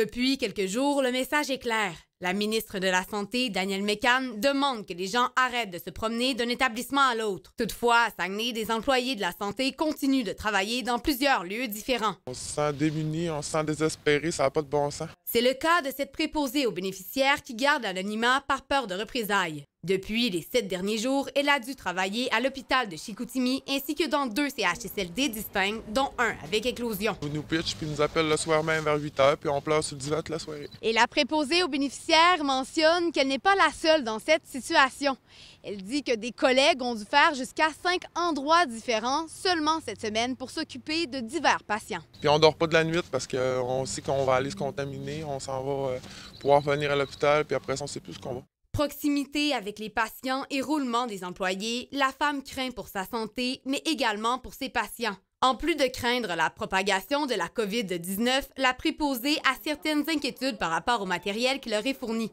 Depuis quelques jours, le message est clair. La ministre de la Santé, Danielle Mécan, demande que les gens arrêtent de se promener d'un établissement à l'autre. Toutefois, à Saguenay, des employés de la santé continuent de travailler dans plusieurs lieux différents. On se sent démunis, on se sent désespéré, ça n'a pas de bon sens. C'est le cas de cette préposée aux bénéficiaires qui garde l'anonymat par peur de représailles. Depuis les sept derniers jours, elle a dû travailler à l'hôpital de Chicoutimi ainsi que dans deux CHSLD distincts, dont un avec éclosion. nous pitch puis nous appelle le soir même vers 8 h, puis on place le divan la soirée. Et la préposée aux bénéficiaires mentionne qu'elle n'est pas la seule dans cette situation. Elle dit que des collègues ont dû faire jusqu'à cinq endroits différents seulement cette semaine pour s'occuper de divers patients. Puis on dort pas de la nuit parce qu'on sait qu'on va aller se contaminer, on s'en va euh, pouvoir venir à l'hôpital, puis après on on sait plus ce qu'on va. Proximité avec les patients et roulement des employés, la femme craint pour sa santé, mais également pour ses patients. En plus de craindre la propagation de la COVID-19, la préposée a certaines inquiétudes par rapport au matériel qui leur est fourni.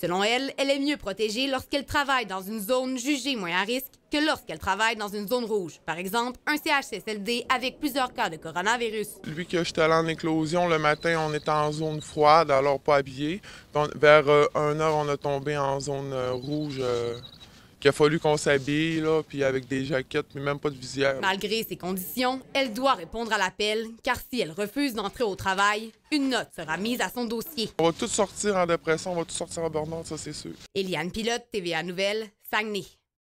Selon elle, elle est mieux protégée lorsqu'elle travaille dans une zone jugée moins à risque que lorsqu'elle travaille dans une zone rouge, par exemple un CHSLD avec plusieurs cas de coronavirus. Lui que suis allé en éclosion le matin, on était en zone froide, alors pas habillé. Vers 1 euh, heure, on a tombé en zone euh, rouge. Euh, il a fallu qu'on s'habille, là, puis avec des jaquettes, mais même pas de visière. Malgré ces conditions, elle doit répondre à l'appel, car si elle refuse d'entrer au travail, une note sera mise à son dossier. On va tout sortir en dépression, on va tout sortir en burn-out, ça c'est sûr. Eliane Pilote, TVA Nouvelle, Saguenay.